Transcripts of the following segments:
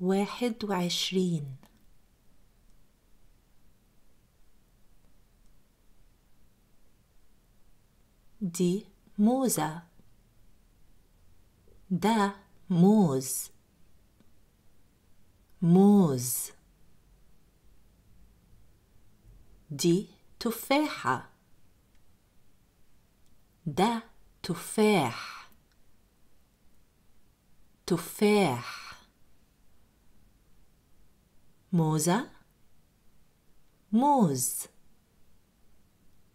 واحد وعشرين دي موزة ده موز موز دي تفاحة ده تفاح تفاح موزة موز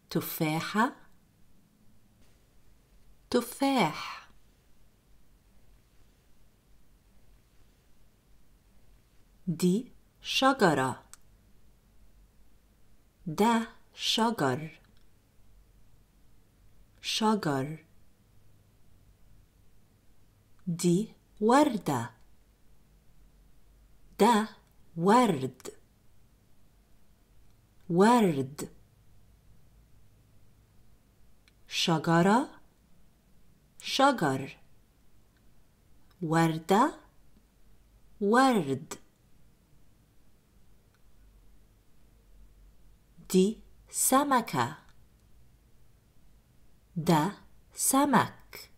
تفاحة تفاح دي شجرة ده شجر شجر دي وردة ده ورد ورد شجرة شجر وردة ورد دي سمكة دا سمك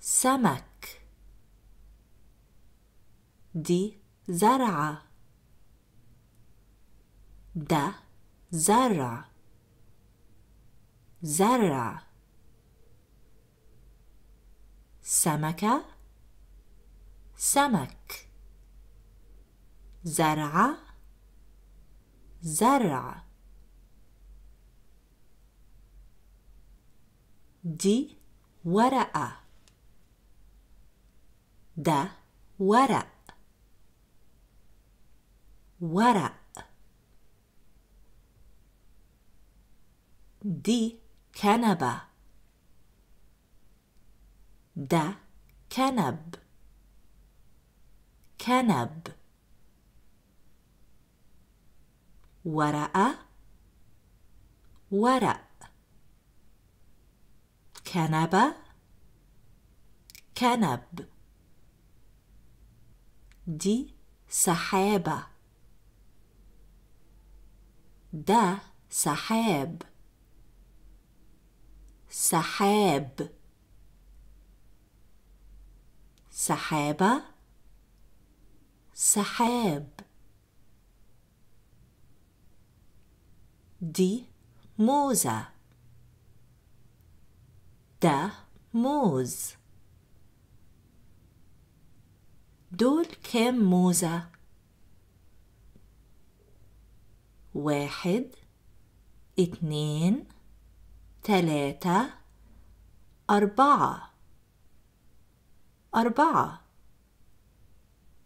سمك دي زرع د زرع زرع سمكة سمك زرع زرع دي ورقة د ورق ورق دي كنبة ده كنب كنب ورقة ورق كنبة كنب دي سحابة ده سحاب سحاب سحابة سحاب دي موزة ده موز دول كام موزة؟ واحد اتنين تلاتة أربعة أربعة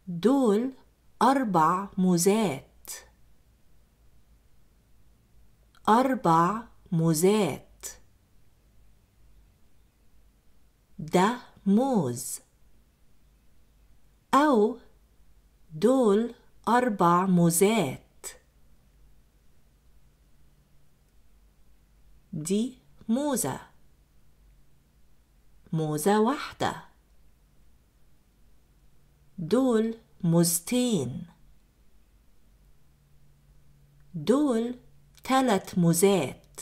دول أربع موزات أربع موزات ده موز أو دول أربع موزات دي موزة موزة واحدة دول موزتين دول تلت موزات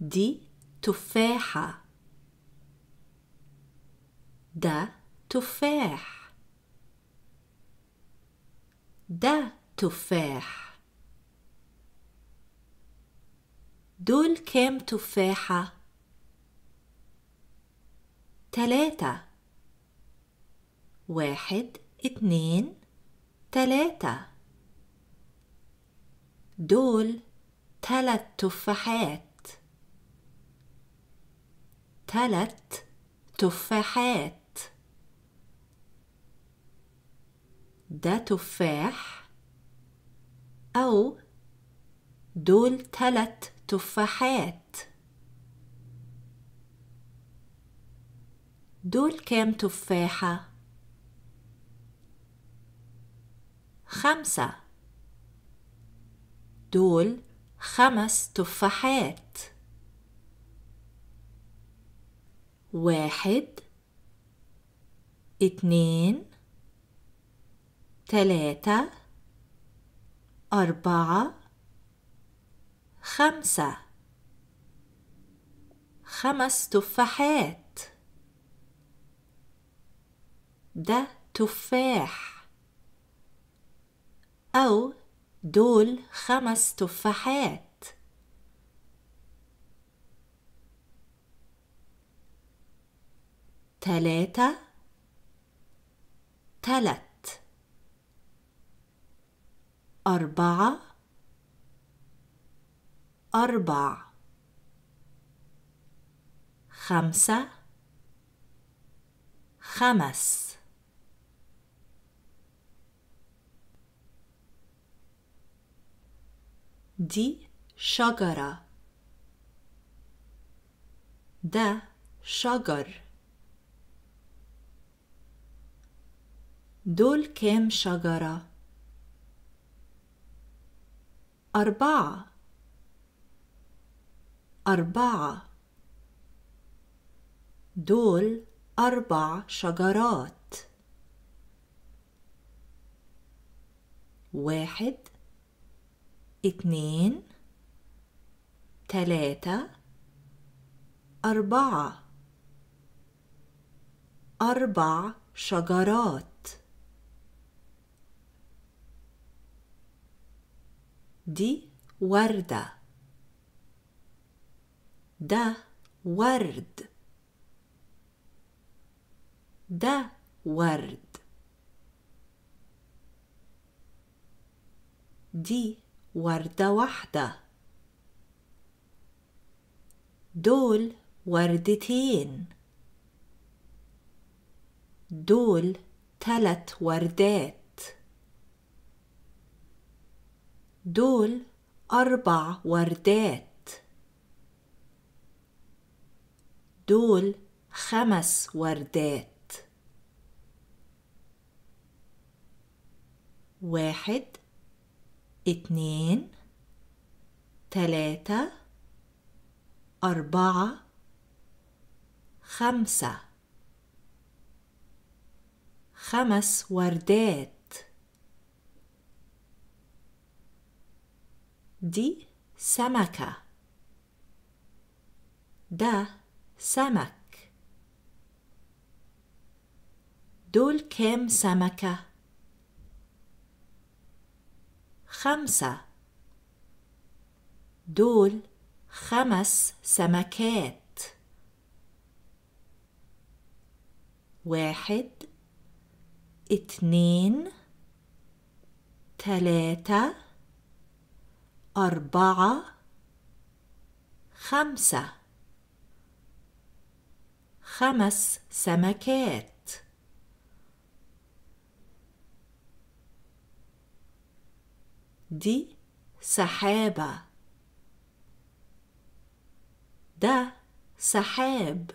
دي تفاحة ده تفاح ده تفاح دول كام تفاحة؟ تلاتة واحد اتنين تلاتة دول تلات تفاحات تلات تفاحات ده تفاح أو دول تلت تفاحات دول كام تفاحة؟ خمسة دول خمس تفاحات واحد اتنين تلاتة أربعة خمسة خمس تفاحات ده تفاح أو دول خمس تفاحات تلاتة تلت أربعة أربع خمسة خمس دي شجرة ده شجر دول كام شجره أربعة أربعة دول أربع شجرات واحد اتنين تلاتة أربعة أربع شجرات دي وردة ده ورد ده ورد دي وردة واحدة دول وردتين دول تلت وردات دول أربع وردات دول خمس وردات واحد اتنين تلاتة أربعة خمسة خمس وردات دي سمكة ده سمك دول كام سمكة؟ خمسة دول خمس سمكات واحد اتنين تلاتة أربعة خمسة خمس سمكات دي سحابة ده سحاب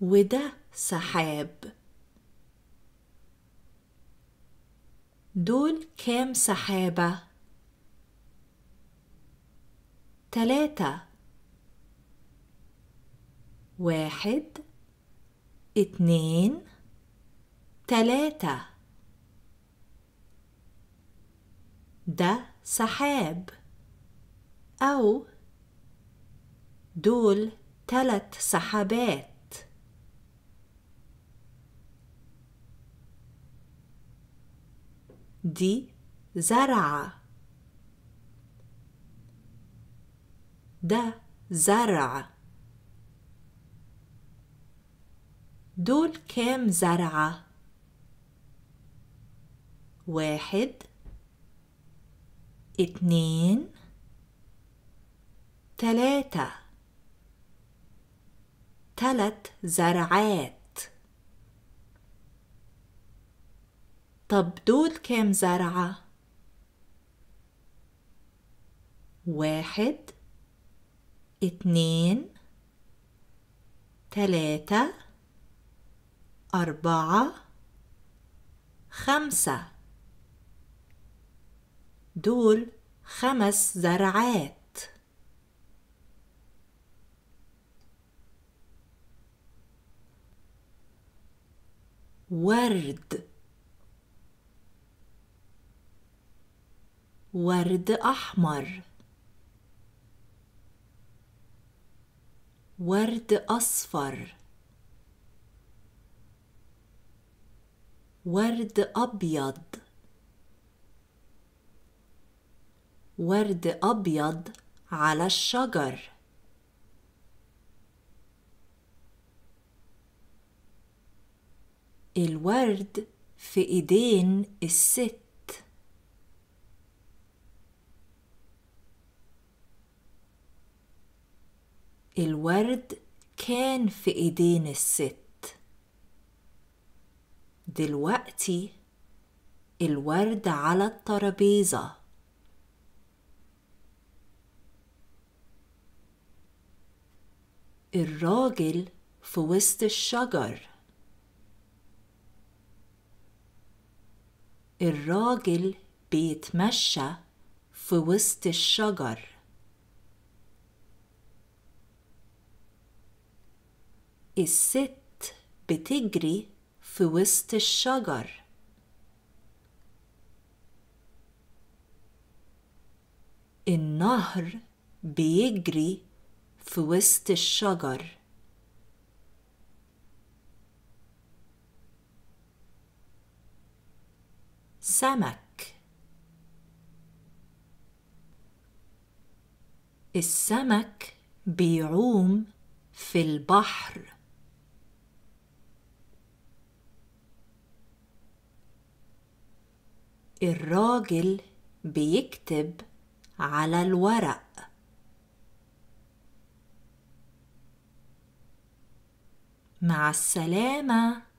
وده سحاب دول كام سحابة تلاتة واحد اتنين تلاتة ده سحاب أو دول تلت سحابات دي زرع ده زرع دول كام زرعة واحد اتنين تلاتة تلت زرعات طب دول كام زرعة؟ واحد اتنين تلاتة أربعة خمسة دول خمس زرعات ورد ورد أحمر ورد أصفر ورد أبيض ورد أبيض على الشجر الورد في إيدين الست الورد كان في ايدين الست دلوقتي الورد على الترابيزة الراجل في وسط الشجر الراجل بيتمشى في وسط الشجر الست بتجري في وسط الشجر النهر بيجري في وسط الشجر سمك السمك بيعوم في البحر الراجل بيكتب على الورق مع السلامه